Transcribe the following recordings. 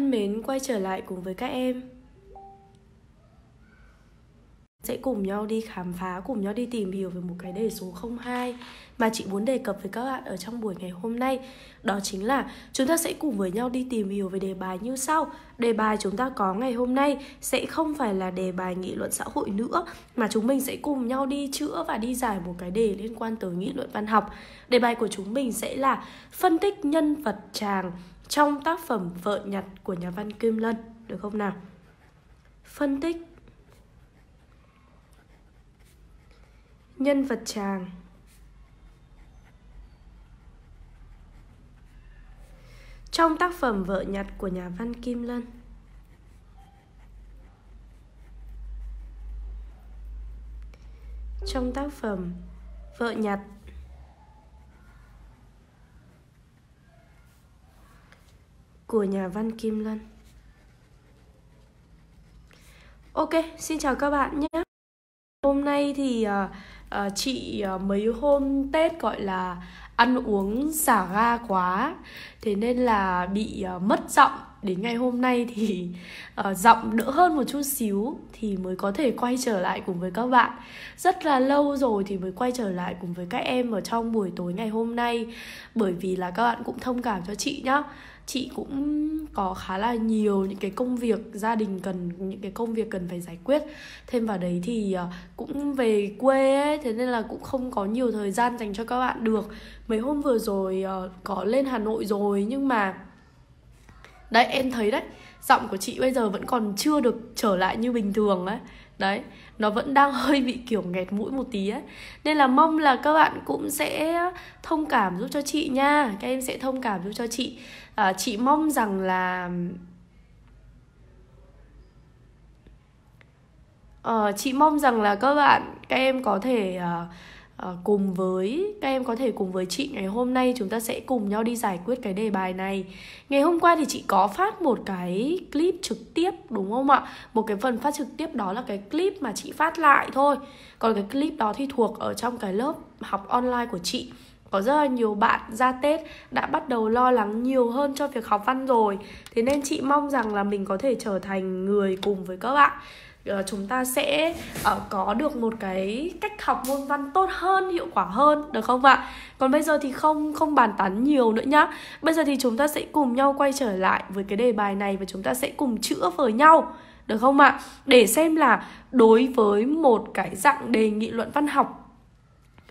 thân mến quay trở lại cùng với các em sẽ cùng nhau đi khám phá, cùng nhau đi tìm hiểu về một cái đề số 02 mà chị muốn đề cập với các bạn ở trong buổi ngày hôm nay. Đó chính là chúng ta sẽ cùng với nhau đi tìm hiểu về đề bài như sau. Đề bài chúng ta có ngày hôm nay sẽ không phải là đề bài nghị luận xã hội nữa mà chúng mình sẽ cùng nhau đi chữa và đi giải một cái đề liên quan tới nghị luận văn học. Đề bài của chúng mình sẽ là phân tích nhân vật chàng trong tác phẩm Vợ Nhặt của nhà văn Kim Lân, được không nào? Phân tích Nhân vật chàng Trong tác phẩm Vợ Nhặt của nhà văn Kim Lân Trong tác phẩm Vợ Nhặt của nhà văn Kim Lân. Ok, xin chào các bạn nhé. Hôm nay thì uh, uh, chị uh, mấy hôm Tết gọi là ăn uống xả ga quá, thế nên là bị uh, mất giọng. Đến ngày hôm nay thì uh, giọng đỡ hơn một chút xíu thì mới có thể quay trở lại cùng với các bạn. Rất là lâu rồi thì mới quay trở lại cùng với các em ở trong buổi tối ngày hôm nay bởi vì là các bạn cũng thông cảm cho chị nhá chị cũng có khá là nhiều những cái công việc gia đình cần những cái công việc cần phải giải quyết thêm vào đấy thì ờ, cũng về quê ấy thế nên là cũng không có nhiều thời gian dành cho các bạn được mấy hôm vừa rồi ờ, có lên hà nội rồi nhưng mà đấy em thấy đấy giọng của chị bây giờ vẫn còn chưa được trở lại như bình thường ấy đấy nó vẫn đang hơi bị kiểu nghẹt mũi một tí ấy nên là mong là các bạn cũng sẽ thông cảm giúp cho chị nha các em sẽ thông cảm giúp cho chị à, chị mong rằng là à, chị mong rằng là các bạn các em có thể uh, Ờ, cùng với các em có thể cùng với chị ngày hôm nay chúng ta sẽ cùng nhau đi giải quyết cái đề bài này ngày hôm qua thì chị có phát một cái clip trực tiếp đúng không ạ một cái phần phát trực tiếp đó là cái clip mà chị phát lại thôi còn cái clip đó thì thuộc ở trong cái lớp học online của chị có rất là nhiều bạn ra Tết đã bắt đầu lo lắng nhiều hơn cho việc học văn rồi Thế nên chị mong rằng là mình có thể trở thành người cùng với các bạn Ờ, chúng ta sẽ ờ, có được một cái cách học môn văn tốt hơn hiệu quả hơn được không ạ còn bây giờ thì không không bàn tán nhiều nữa nhá bây giờ thì chúng ta sẽ cùng nhau quay trở lại với cái đề bài này và chúng ta sẽ cùng chữa với nhau được không ạ để xem là đối với một cái dạng đề nghị luận văn học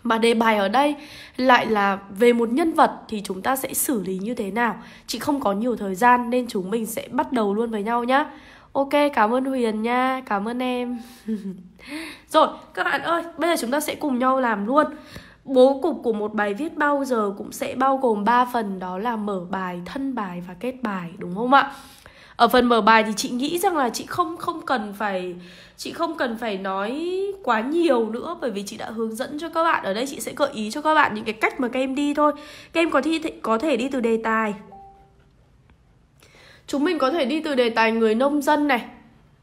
mà đề bài ở đây lại là về một nhân vật thì chúng ta sẽ xử lý như thế nào chị không có nhiều thời gian nên chúng mình sẽ bắt đầu luôn với nhau nhá Ok, cảm ơn Huyền nha, cảm ơn em Rồi, các bạn ơi, bây giờ chúng ta sẽ cùng nhau làm luôn Bố cục của một bài viết bao giờ cũng sẽ bao gồm 3 phần Đó là mở bài, thân bài và kết bài, đúng không ạ? Ở phần mở bài thì chị nghĩ rằng là chị không không cần phải chị không cần phải nói quá nhiều nữa bởi vì chị đã hướng dẫn cho các bạn ở đây chị sẽ gợi ý cho các bạn những cái cách mà các em đi thôi. Các em có thể có thể đi từ đề tài, chúng mình có thể đi từ đề tài người nông dân này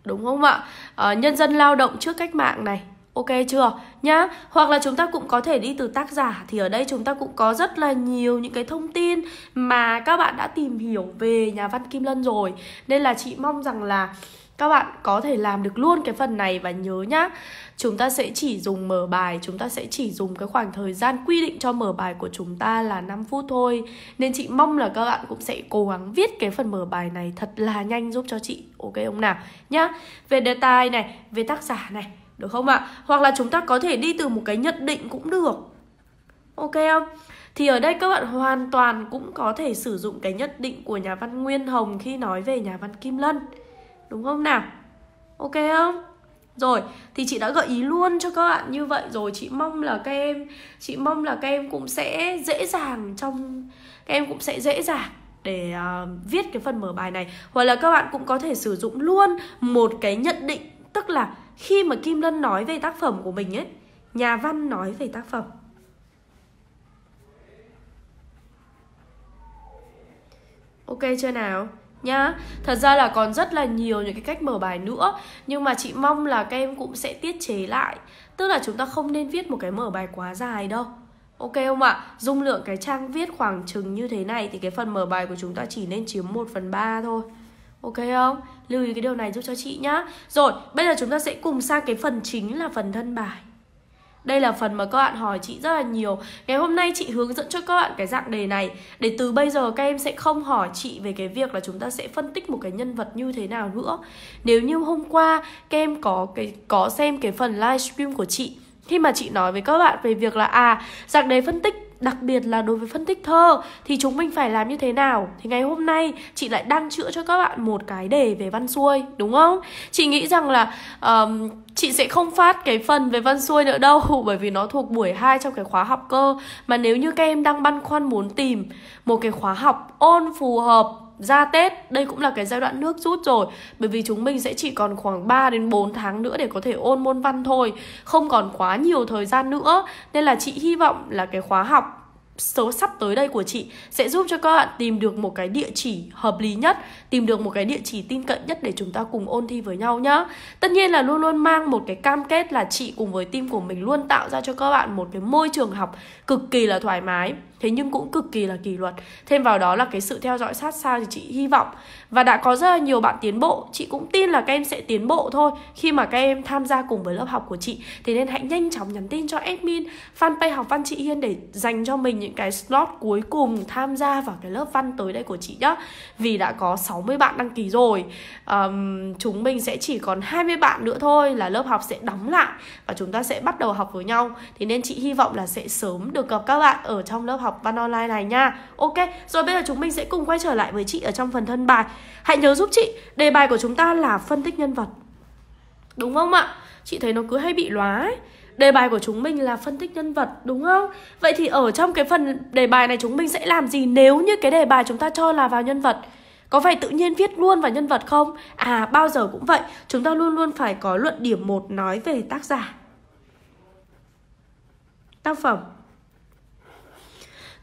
đúng không ạ à, nhân dân lao động trước cách mạng này ok chưa nhá hoặc là chúng ta cũng có thể đi từ tác giả thì ở đây chúng ta cũng có rất là nhiều những cái thông tin mà các bạn đã tìm hiểu về nhà văn kim lân rồi nên là chị mong rằng là các bạn có thể làm được luôn cái phần này và nhớ nhá chúng ta sẽ chỉ dùng mở bài chúng ta sẽ chỉ dùng cái khoảng thời gian quy định cho mở bài của chúng ta là 5 phút thôi nên chị mong là các bạn cũng sẽ cố gắng viết cái phần mở bài này thật là nhanh giúp cho chị ok ông nào nhá về đề tài này về tác giả này được không ạ hoặc là chúng ta có thể đi từ một cái nhận định cũng được ok không thì ở đây các bạn hoàn toàn cũng có thể sử dụng cái nhận định của nhà văn Nguyên Hồng khi nói về nhà văn Kim Lân đúng không nào ok không rồi thì chị đã gợi ý luôn cho các bạn như vậy rồi chị mong là các em chị mong là các em cũng sẽ dễ dàng trong các em cũng sẽ dễ dàng để uh, viết cái phần mở bài này hoặc là các bạn cũng có thể sử dụng luôn một cái nhận định tức là khi mà Kim Lân nói về tác phẩm của mình ấy nhà văn nói về tác phẩm ok chưa nào nhá thật ra là còn rất là nhiều những cái cách mở bài nữa nhưng mà chị mong là các em cũng sẽ tiết chế lại tức là chúng ta không nên viết một cái mở bài quá dài đâu Ok không ạ? Dung lượng cái trang viết khoảng chừng như thế này thì cái phần mở bài của chúng ta chỉ nên chiếm 1 phần ba thôi. Ok không? Lưu ý cái điều này giúp cho chị nhá. Rồi, bây giờ chúng ta sẽ cùng sang cái phần chính là phần thân bài. Đây là phần mà các bạn hỏi chị rất là nhiều. Ngày hôm nay chị hướng dẫn cho các bạn cái dạng đề này để từ bây giờ các em sẽ không hỏi chị về cái việc là chúng ta sẽ phân tích một cái nhân vật như thế nào nữa. Nếu như hôm qua các em có cái có xem cái phần livestream của chị khi mà chị nói với các bạn về việc là à dạng đề phân tích đặc biệt là đối với phân tích thơ thì chúng mình phải làm như thế nào thì ngày hôm nay chị lại đang chữa cho các bạn một cái đề về văn xuôi đúng không chị nghĩ rằng là um, chị sẽ không phát cái phần về văn xuôi nữa đâu bởi vì nó thuộc buổi 2 trong cái khóa học cơ mà nếu như các em đang băn khoăn muốn tìm một cái khóa học ôn phù hợp ra Tết, đây cũng là cái giai đoạn nước rút rồi Bởi vì chúng mình sẽ chỉ còn khoảng 3 đến 4 tháng nữa để có thể ôn môn văn thôi Không còn quá nhiều thời gian nữa Nên là chị hy vọng là cái khóa học số sắp tới đây của chị sẽ giúp cho các bạn tìm được một cái địa chỉ hợp lý nhất, tìm được một cái địa chỉ tin cậy nhất để chúng ta cùng ôn thi với nhau nhá. Tất nhiên là luôn luôn mang một cái cam kết là chị cùng với team của mình luôn tạo ra cho các bạn một cái môi trường học cực kỳ là thoải mái thế nhưng cũng cực kỳ là kỷ luật thêm vào đó là cái sự theo dõi sát sao thì chị hy vọng và đã có rất là nhiều bạn tiến bộ chị cũng tin là các em sẽ tiến bộ thôi khi mà các em tham gia cùng với lớp học của chị thế nên hãy nhanh chóng nhắn tin cho admin fanpage học văn chị hiên để dành cho mình những cái slot cuối cùng tham gia vào cái lớp văn tới đây của chị nhá vì đã có 60 bạn đăng ký rồi um, chúng mình sẽ chỉ còn 20 bạn nữa thôi là lớp học sẽ đóng lại và chúng ta sẽ bắt đầu học với nhau thế nên chị hy vọng là sẽ sớm được gặp các bạn ở trong lớp học học văn online này nha Ok, rồi bây giờ chúng mình sẽ cùng quay trở lại với chị ở trong phần thân bài Hãy nhớ giúp chị, đề bài của chúng ta là phân tích nhân vật Đúng không ạ? Chị thấy nó cứ hay bị lóa ấy Đề bài của chúng mình là phân tích nhân vật đúng không? Vậy thì ở trong cái phần đề bài này chúng mình sẽ làm gì nếu như cái đề bài chúng ta cho là vào nhân vật? Có phải tự nhiên viết luôn vào nhân vật không? À bao giờ cũng vậy, chúng ta luôn luôn phải có luận điểm một nói về tác giả. Tác phẩm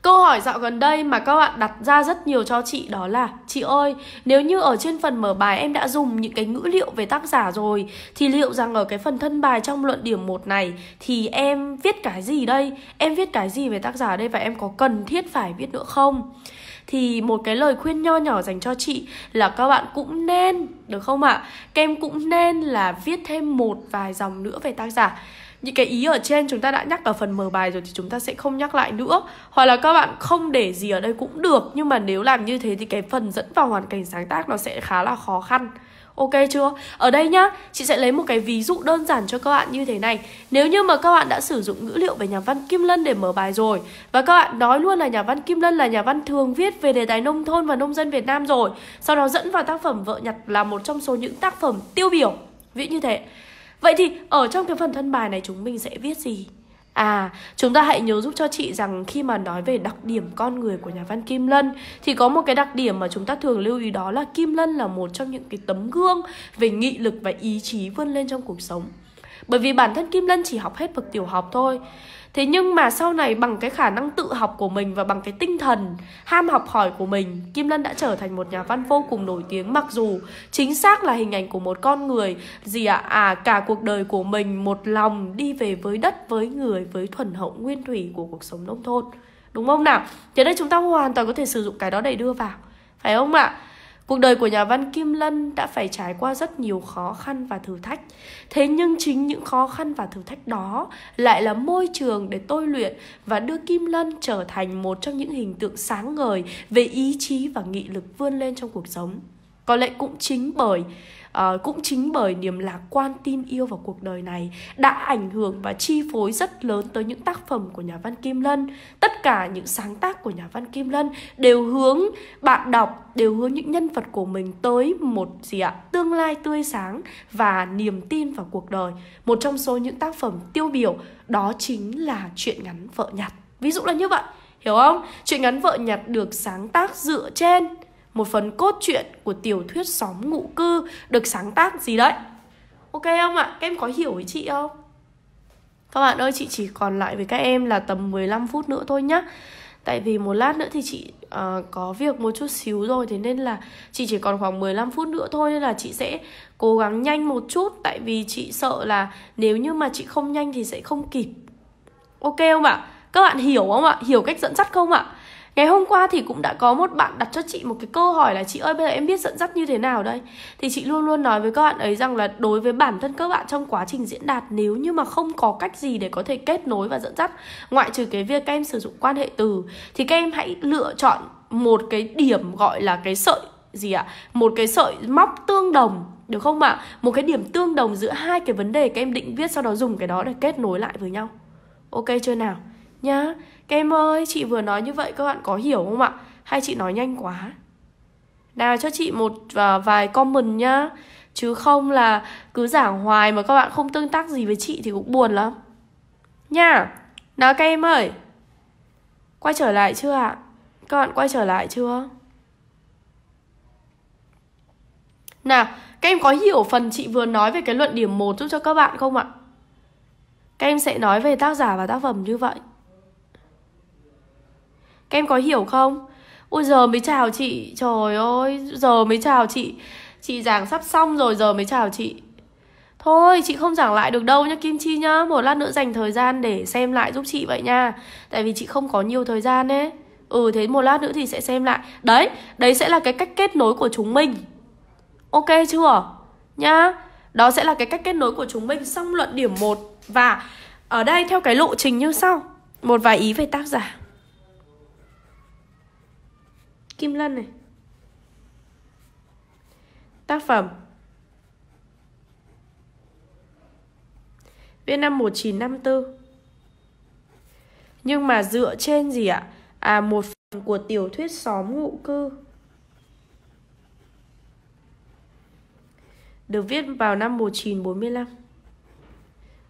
Câu hỏi dạo gần đây mà các bạn đặt ra rất nhiều cho chị đó là Chị ơi, nếu như ở trên phần mở bài em đã dùng những cái ngữ liệu về tác giả rồi Thì liệu rằng ở cái phần thân bài trong luận điểm 1 này Thì em viết cái gì đây? Em viết cái gì về tác giả đây và em có cần thiết phải viết nữa không? Thì một cái lời khuyên nho nhỏ dành cho chị là các bạn cũng nên, được không ạ? À? em cũng nên là viết thêm một vài dòng nữa về tác giả những cái ý ở trên chúng ta đã nhắc ở phần mở bài rồi thì chúng ta sẽ không nhắc lại nữa hoặc là các bạn không để gì ở đây cũng được nhưng mà nếu làm như thế thì cái phần dẫn vào hoàn cảnh sáng tác nó sẽ khá là khó khăn Ok chưa? Ở đây nhá, chị sẽ lấy một cái ví dụ đơn giản cho các bạn như thế này. Nếu như mà các bạn đã sử dụng ngữ liệu về nhà văn Kim Lân để mở bài rồi và các bạn nói luôn là nhà văn Kim Lân là nhà văn thường viết về đề tài nông thôn và nông dân Việt Nam rồi, sau đó dẫn vào tác phẩm Vợ Nhặt là một trong số những tác phẩm tiêu biểu. Ví như thế. Vậy thì ở trong cái phần thân bài này chúng mình sẽ viết gì? À, chúng ta hãy nhớ giúp cho chị rằng khi mà nói về đặc điểm con người của nhà văn Kim Lân thì có một cái đặc điểm mà chúng ta thường lưu ý đó là Kim Lân là một trong những cái tấm gương về nghị lực và ý chí vươn lên trong cuộc sống. Bởi vì bản thân Kim Lân chỉ học hết bậc tiểu học thôi thế nhưng mà sau này bằng cái khả năng tự học của mình và bằng cái tinh thần ham học hỏi của mình kim lân đã trở thành một nhà văn vô cùng nổi tiếng mặc dù chính xác là hình ảnh của một con người gì ạ à? à cả cuộc đời của mình một lòng đi về với đất với người với thuần hậu nguyên thủy của cuộc sống nông thôn đúng không nào thế đây chúng ta hoàn toàn có thể sử dụng cái đó để đưa vào phải không ạ à? Cuộc đời của nhà văn Kim Lân đã phải trải qua rất nhiều khó khăn và thử thách. Thế nhưng chính những khó khăn và thử thách đó lại là môi trường để tôi luyện và đưa Kim Lân trở thành một trong những hình tượng sáng ngời về ý chí và nghị lực vươn lên trong cuộc sống. Có lẽ cũng chính bởi à, cũng chính bởi niềm lạc quan tin yêu vào cuộc đời này đã ảnh hưởng và chi phối rất lớn tới những tác phẩm của nhà văn Kim Lân tất cả những sáng tác của nhà văn Kim Lân đều hướng bạn đọc đều hướng những nhân vật của mình tới một gì ạ tương lai tươi sáng và niềm tin vào cuộc đời một trong số những tác phẩm tiêu biểu đó chính là chuyện ngắn vợ nhặt ví dụ là như vậy hiểu không chuyện ngắn vợ nhặt được sáng tác dựa trên một phần cốt truyện của tiểu thuyết xóm ngụ cư được sáng tác gì đấy ok không ạ các em có hiểu với chị không các bạn ơi chị chỉ còn lại với các em là tầm 15 phút nữa thôi nhá Tại vì một lát nữa thì chị uh, có việc một chút xíu rồi Thế nên là chị chỉ còn khoảng 15 phút nữa thôi Nên là chị sẽ cố gắng nhanh một chút Tại vì chị sợ là nếu như mà chị không nhanh thì sẽ không kịp Ok không ạ? Các bạn hiểu không ạ? Hiểu cách dẫn dắt không ạ? Ngày hôm qua thì cũng đã có một bạn đặt cho chị một cái câu hỏi là chị ơi bây giờ em biết dẫn dắt như thế nào đây? Thì chị luôn luôn nói với các bạn ấy rằng là đối với bản thân các bạn trong quá trình diễn đạt nếu như mà không có cách gì để có thể kết nối và dẫn dắt ngoại trừ cái việc các em sử dụng quan hệ từ thì các em hãy lựa chọn một cái điểm gọi là cái sợi gì ạ? À? Một cái sợi móc tương đồng được không ạ? À? Một cái điểm tương đồng giữa hai cái vấn đề các em định viết sau đó dùng cái đó để kết nối lại với nhau. Ok chưa nào? Nhá. Các em ơi, chị vừa nói như vậy các bạn có hiểu không ạ? Hay chị nói nhanh quá? Nào cho chị một à, vài comment nhá Chứ không là cứ giảng hoài mà các bạn không tương tác gì với chị thì cũng buồn lắm Nha Nào các em ơi Quay trở lại chưa ạ? Các bạn quay trở lại chưa? Nào, các em có hiểu phần chị vừa nói về cái luận điểm 1 giúp cho các bạn không ạ? Các em sẽ nói về tác giả và tác phẩm như vậy các em có hiểu không? Ôi giờ mới chào chị Trời ơi giờ mới chào chị Chị giảng sắp xong rồi giờ mới chào chị Thôi chị không giảng lại được đâu nhá Kim Chi nhá Một lát nữa dành thời gian để xem lại giúp chị vậy nha Tại vì chị không có nhiều thời gian ấy Ừ thế một lát nữa thì sẽ xem lại Đấy, đấy sẽ là cái cách kết nối của chúng mình Ok chưa? Nhá Đó sẽ là cái cách kết nối của chúng mình Xong luận điểm 1 Và ở đây theo cái lộ trình như sau Một vài ý về tác giả Kim Lân này Tác phẩm v năm 1954 Nhưng mà dựa trên gì ạ? À một phần của tiểu thuyết xóm ngụ cư Được viết vào năm 1945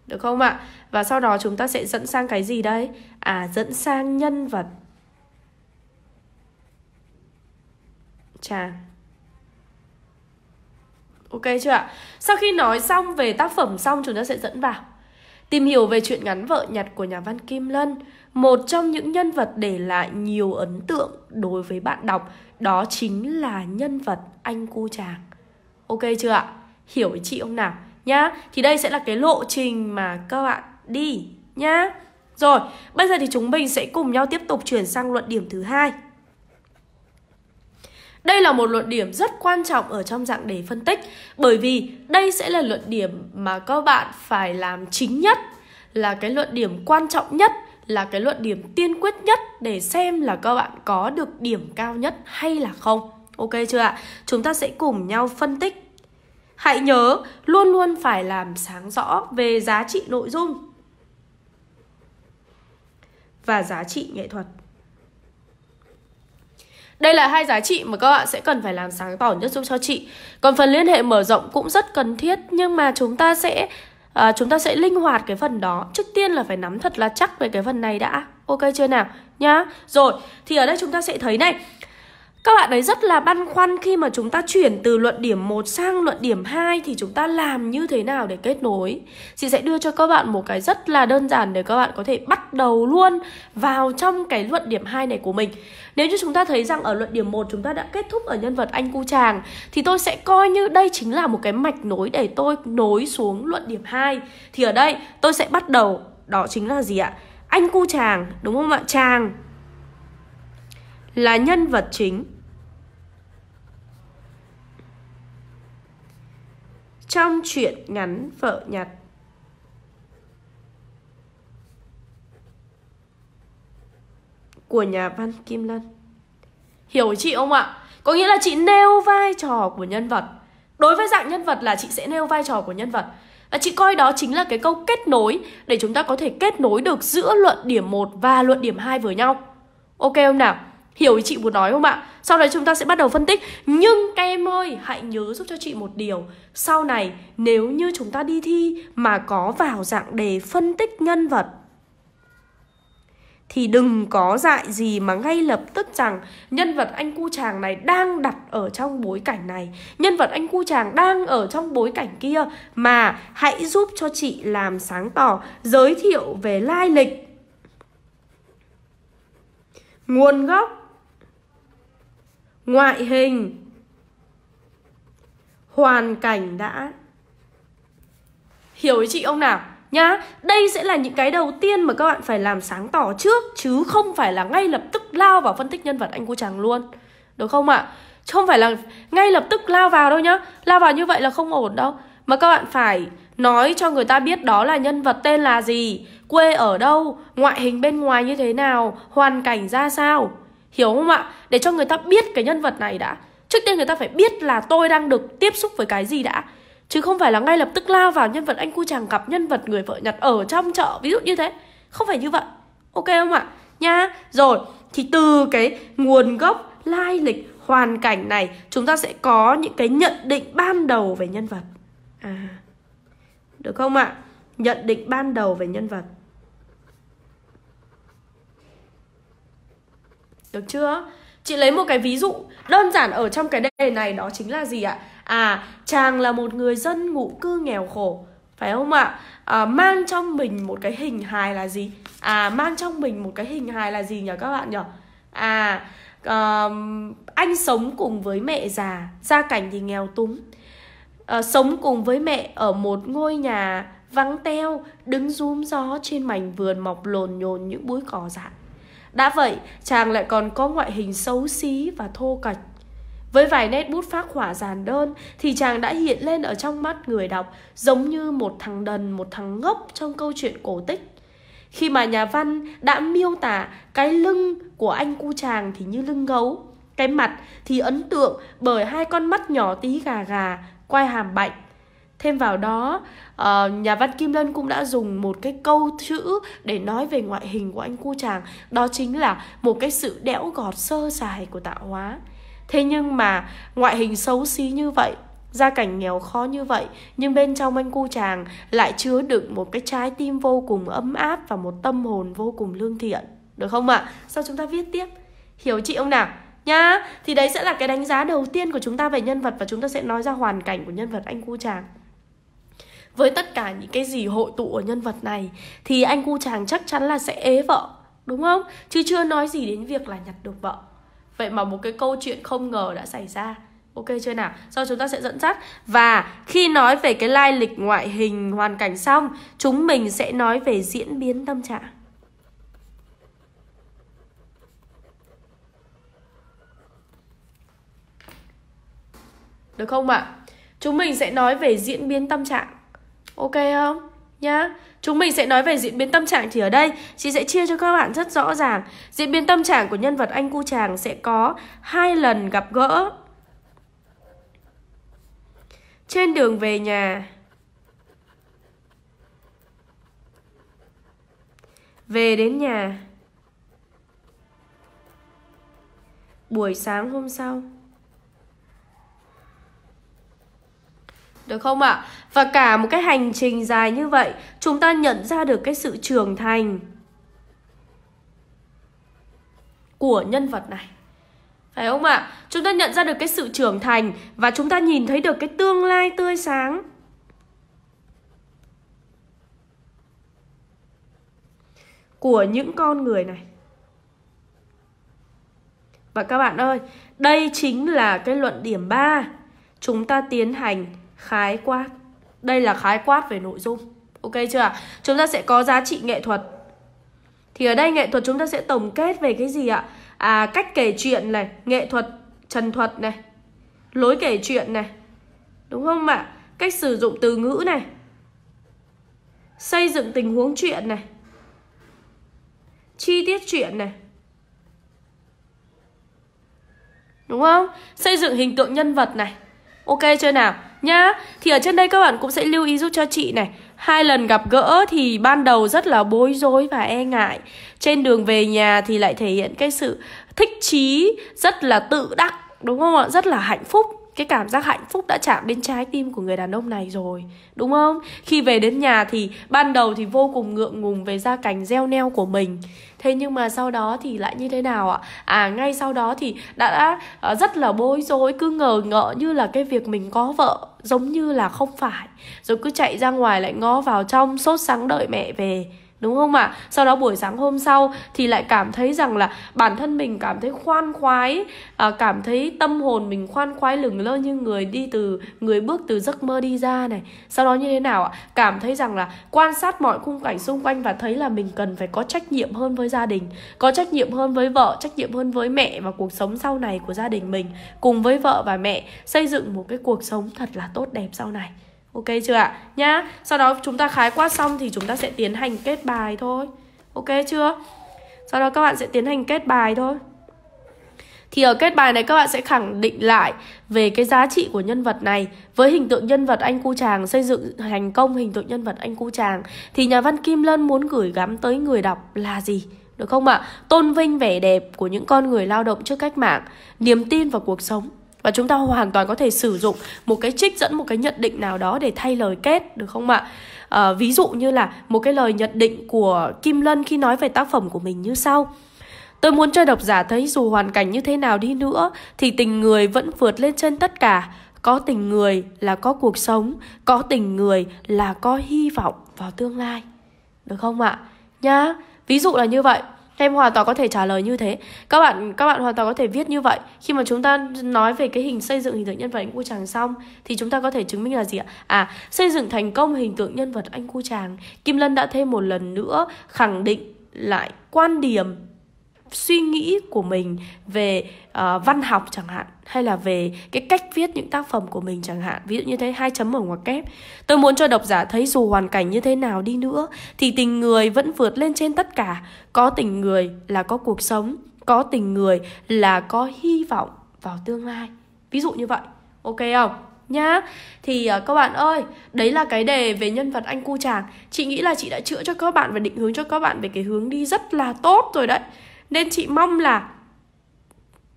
Được không ạ? Và sau đó chúng ta sẽ dẫn sang cái gì đây? À dẫn sang nhân vật tràng ok chưa ạ sau khi nói xong về tác phẩm xong chúng ta sẽ dẫn vào tìm hiểu về chuyện ngắn vợ nhặt của nhà văn kim lân một trong những nhân vật để lại nhiều ấn tượng đối với bạn đọc đó chính là nhân vật anh cu chàng ok chưa ạ hiểu ý chị ông nào nhá thì đây sẽ là cái lộ trình mà các bạn đi nhá rồi bây giờ thì chúng mình sẽ cùng nhau tiếp tục chuyển sang luận điểm thứ hai đây là một luận điểm rất quan trọng ở trong dạng đề phân tích bởi vì đây sẽ là luận điểm mà các bạn phải làm chính nhất, là cái luận điểm quan trọng nhất, là cái luận điểm tiên quyết nhất để xem là các bạn có được điểm cao nhất hay là không. Ok chưa ạ? Chúng ta sẽ cùng nhau phân tích. Hãy nhớ luôn luôn phải làm sáng rõ về giá trị nội dung và giá trị nghệ thuật. Đây là hai giá trị mà các bạn sẽ cần phải làm sáng tỏ nhất giúp cho chị. Còn phần liên hệ mở rộng cũng rất cần thiết nhưng mà chúng ta sẽ à, chúng ta sẽ linh hoạt cái phần đó. Trước tiên là phải nắm thật là chắc về cái phần này đã. Ok chưa nào? Nhá. Rồi, thì ở đây chúng ta sẽ thấy này, các bạn ấy rất là băn khoăn khi mà chúng ta chuyển từ luận điểm 1 sang luận điểm 2 thì chúng ta làm như thế nào để kết nối. Chị sẽ đưa cho các bạn một cái rất là đơn giản để các bạn có thể bắt đầu luôn vào trong cái luận điểm 2 này của mình. Nếu như chúng ta thấy rằng ở luận điểm 1 chúng ta đã kết thúc ở nhân vật anh cu chàng thì tôi sẽ coi như đây chính là một cái mạch nối để tôi nối xuống luận điểm 2. Thì ở đây tôi sẽ bắt đầu đó chính là gì ạ? Anh cu chàng đúng không ạ? Chàng là nhân vật chính trong truyện ngắn vợ nhặt của nhà văn Kim Lân hiểu chị không ạ có nghĩa là chị nêu vai trò của nhân vật đối với dạng nhân vật là chị sẽ nêu vai trò của nhân vật và chị coi đó chính là cái câu kết nối để chúng ta có thể kết nối được giữa luận điểm 1 và luận điểm 2 với nhau. Ok không nào? Hiểu ý chị muốn nói không ạ? Sau đấy chúng ta sẽ bắt đầu phân tích Nhưng các em ơi, hãy nhớ giúp cho chị một điều Sau này, nếu như chúng ta đi thi mà có vào dạng đề phân tích nhân vật thì đừng có dại gì mà ngay lập tức rằng nhân vật anh cu chàng này đang đặt ở trong bối cảnh này nhân vật anh cu chàng đang ở trong bối cảnh kia mà hãy giúp cho chị làm sáng tỏ giới thiệu về lai lịch nguồn gốc ngoại hình hoàn cảnh đã hiểu ý chị ông nào nhá đây sẽ là những cái đầu tiên mà các bạn phải làm sáng tỏ trước chứ không phải là ngay lập tức lao vào phân tích nhân vật anh cô chàng luôn được không ạ à? không phải là ngay lập tức lao vào đâu nhá lao vào như vậy là không ổn đâu mà các bạn phải nói cho người ta biết đó là nhân vật tên là gì quê ở đâu ngoại hình bên ngoài như thế nào hoàn cảnh ra sao Hiểu không ạ? Để cho người ta biết cái nhân vật này đã Trước tiên người ta phải biết là tôi đang được tiếp xúc với cái gì đã Chứ không phải là ngay lập tức lao vào nhân vật anh cu chàng gặp nhân vật người vợ nhặt ở trong chợ Ví dụ như thế Không phải như vậy Ok không ạ? Nha Rồi Thì từ cái nguồn gốc, lai lịch, hoàn cảnh này Chúng ta sẽ có những cái nhận định ban đầu về nhân vật À Được không ạ? Nhận định ban đầu về nhân vật Được chưa? Chị lấy một cái ví dụ đơn giản ở trong cái đề này đó chính là gì ạ? À, chàng là một người dân ngụ cư nghèo khổ phải không ạ à, mang trong mình một cái hình hài là gì à mang trong mình một cái hình hài là gì nhỉ các bạn nhỉ à um, anh sống cùng với mẹ già gia cảnh thì nghèo túng à, sống cùng với mẹ ở một ngôi nhà vắng teo đứng rúm gió trên mảnh vườn mọc lồn nhồn những búi cỏ dại đã vậy, chàng lại còn có ngoại hình xấu xí và thô cạch. Với vài nét bút phác hỏa giản đơn thì chàng đã hiện lên ở trong mắt người đọc giống như một thằng đần, một thằng ngốc trong câu chuyện cổ tích. Khi mà nhà văn đã miêu tả cái lưng của anh cu chàng thì như lưng gấu, cái mặt thì ấn tượng bởi hai con mắt nhỏ tí gà gà, quai hàm bạnh thêm vào đó ờ, nhà văn kim lân cũng đã dùng một cái câu chữ để nói về ngoại hình của anh cu chàng đó chính là một cái sự đẽo gọt sơ sài của tạo hóa thế nhưng mà ngoại hình xấu xí như vậy gia cảnh nghèo khó như vậy nhưng bên trong anh cu chàng lại chứa đựng một cái trái tim vô cùng ấm áp và một tâm hồn vô cùng lương thiện được không ạ à? sau chúng ta viết tiếp hiểu chị ông nào nhá thì đấy sẽ là cái đánh giá đầu tiên của chúng ta về nhân vật và chúng ta sẽ nói ra hoàn cảnh của nhân vật anh cu chàng với tất cả những cái gì hội tụ ở nhân vật này thì anh cu chàng chắc chắn là sẽ ế vợ đúng không chứ chưa nói gì đến việc là nhặt được vợ vậy mà một cái câu chuyện không ngờ đã xảy ra ok chưa nào sau chúng ta sẽ dẫn dắt và khi nói về cái lai lịch ngoại hình hoàn cảnh xong chúng mình sẽ nói về diễn biến tâm trạng được không ạ à? chúng mình sẽ nói về diễn biến tâm trạng Ok không? nhá. Chúng mình sẽ nói về diễn biến tâm trạng thì ở đây chị sẽ chia cho các bạn rất rõ ràng. Diễn biến tâm trạng của nhân vật anh cu chàng sẽ có hai lần gặp gỡ trên đường về nhà. Về đến nhà. Buổi sáng hôm sau. được không ạ? Và cả một cái hành trình dài như vậy, chúng ta nhận ra được cái sự trưởng thành của nhân vật này. Phải không ạ? Chúng ta nhận ra được cái sự trưởng thành và chúng ta nhìn thấy được cái tương lai tươi sáng. của những con người này. Và các bạn ơi, đây chính là cái luận điểm 3 chúng ta tiến hành khái quát đây là khái quát về nội dung ok chưa chúng ta sẽ có giá trị nghệ thuật thì ở đây nghệ thuật chúng ta sẽ tổng kết về cái gì ạ à cách kể chuyện này nghệ thuật trần thuật này lối kể chuyện này đúng không ạ cách sử dụng từ ngữ này xây dựng tình huống chuyện này chi tiết chuyện này đúng không xây dựng hình tượng nhân vật này ok chưa nào nhá thì ở trên đây các bạn cũng sẽ lưu ý giúp cho chị này hai lần gặp gỡ thì ban đầu rất là bối rối và e ngại trên đường về nhà thì lại thể hiện cái sự thích chí rất là tự đắc đúng không ạ rất là hạnh phúc cái cảm giác hạnh phúc đã chạm đến trái tim của người đàn ông này rồi đúng không khi về đến nhà thì ban đầu thì vô cùng ngượng ngùng về gia cảnh reo neo của mình thế nhưng mà sau đó thì lại như thế nào ạ à ngay sau đó thì đã, đã ờ, rất là bối rối cứ ngờ ngợ như là cái việc mình có vợ giống như là không phải rồi cứ chạy ra ngoài lại ngó vào trong sốt sáng đợi mẹ về đúng không ạ sau đó buổi sáng hôm sau thì lại cảm thấy rằng là bản thân mình cảm thấy khoan khoái à, cảm thấy tâm hồn mình khoan khoái lửng lơ như người đi từ người bước từ giấc mơ đi ra này sau đó như thế nào ạ cảm thấy rằng là quan sát mọi khung cảnh xung quanh và thấy là mình cần phải có trách nhiệm hơn với gia đình có trách nhiệm hơn với vợ trách nhiệm hơn với mẹ và cuộc sống sau này của gia đình mình cùng với vợ và mẹ xây dựng một cái cuộc sống thật là tốt đẹp sau này Ok chưa ạ? Nhá. Sau đó chúng ta khái quát xong thì chúng ta sẽ tiến hành kết bài thôi. Ok chưa? Sau đó các bạn sẽ tiến hành kết bài thôi. Thì ở kết bài này các bạn sẽ khẳng định lại về cái giá trị của nhân vật này. Với hình tượng nhân vật anh cu chàng xây dựng thành công hình tượng nhân vật anh cu chàng thì nhà văn Kim Lân muốn gửi gắm tới người đọc là gì? Được không ạ? Tôn vinh vẻ đẹp của những con người lao động trước cách mạng, niềm tin vào cuộc sống, và chúng ta hoàn toàn có thể sử dụng một cái trích dẫn một cái nhận định nào đó để thay lời kết được không ạ à, ví dụ như là một cái lời nhận định của kim lân khi nói về tác phẩm của mình như sau Tôi muốn cho độc giả thấy dù hoàn cảnh như thế nào đi nữa thì tình người vẫn vượt lên trên tất cả. Có tình người là có cuộc sống, có tình người là có hy vọng vào tương lai. Được không ạ? Nhá, ví dụ là như vậy. Em hoàn toàn có thể trả lời như thế. Các bạn các bạn hoàn toàn có thể viết như vậy. Khi mà chúng ta nói về cái hình xây dựng hình tượng nhân vật anh cu chàng xong thì chúng ta có thể chứng minh là gì ạ? À, xây dựng thành công hình tượng nhân vật anh cu chàng. Kim Lân đã thêm một lần nữa khẳng định lại quan điểm suy nghĩ của mình về uh, văn học chẳng hạn hay là về cái cách viết những tác phẩm của mình chẳng hạn ví dụ như thế hai chấm mở ngoặc kép tôi muốn cho độc giả thấy dù hoàn cảnh như thế nào đi nữa thì tình người vẫn vượt lên trên tất cả có tình người là có cuộc sống có tình người là có hy vọng vào tương lai ví dụ như vậy ok không nhá thì uh, các bạn ơi đấy là cái đề về nhân vật anh cu chàng chị nghĩ là chị đã chữa cho các bạn và định hướng cho các bạn về cái hướng đi rất là tốt rồi đấy nên chị mong là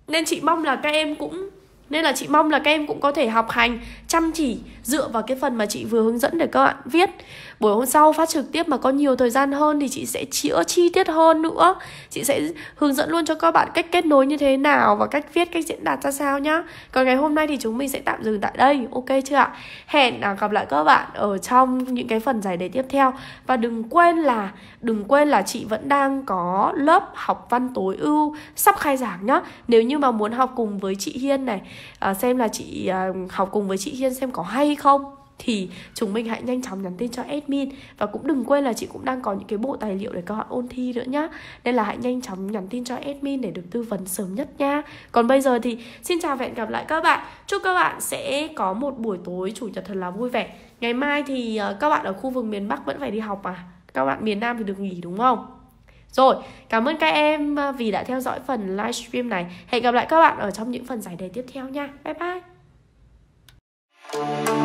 nên chị mong là các em cũng nên là chị mong là các em cũng có thể học hành chăm chỉ dựa vào cái phần mà chị vừa hướng dẫn để các bạn viết buổi hôm sau phát trực tiếp mà có nhiều thời gian hơn thì chị sẽ chữa chi tiết hơn nữa chị sẽ hướng dẫn luôn cho các bạn cách kết nối như thế nào và cách viết cách diễn đạt ra sao nhá còn ngày hôm nay thì chúng mình sẽ tạm dừng tại đây ok chưa ạ hẹn à, gặp lại các bạn ở trong những cái phần giải đề tiếp theo và đừng quên là đừng quên là chị vẫn đang có lớp học văn tối ưu sắp khai giảng nhá nếu như mà muốn học cùng với chị Hiên này À, xem là chị à, học cùng với chị hiên xem có hay không thì chúng mình hãy nhanh chóng nhắn tin cho admin và cũng đừng quên là chị cũng đang có những cái bộ tài liệu để các bạn ôn thi nữa nhá nên là hãy nhanh chóng nhắn tin cho admin để được tư vấn sớm nhất nha còn bây giờ thì xin chào và hẹn gặp lại các bạn chúc các bạn sẽ có một buổi tối chủ nhật thật là vui vẻ ngày mai thì à, các bạn ở khu vực miền bắc vẫn phải đi học à các bạn miền nam thì được nghỉ đúng không rồi, cảm ơn các em à, vì đã theo dõi phần livestream này. Hẹn gặp lại các bạn ở trong những phần giải đề tiếp theo nha. Bye bye.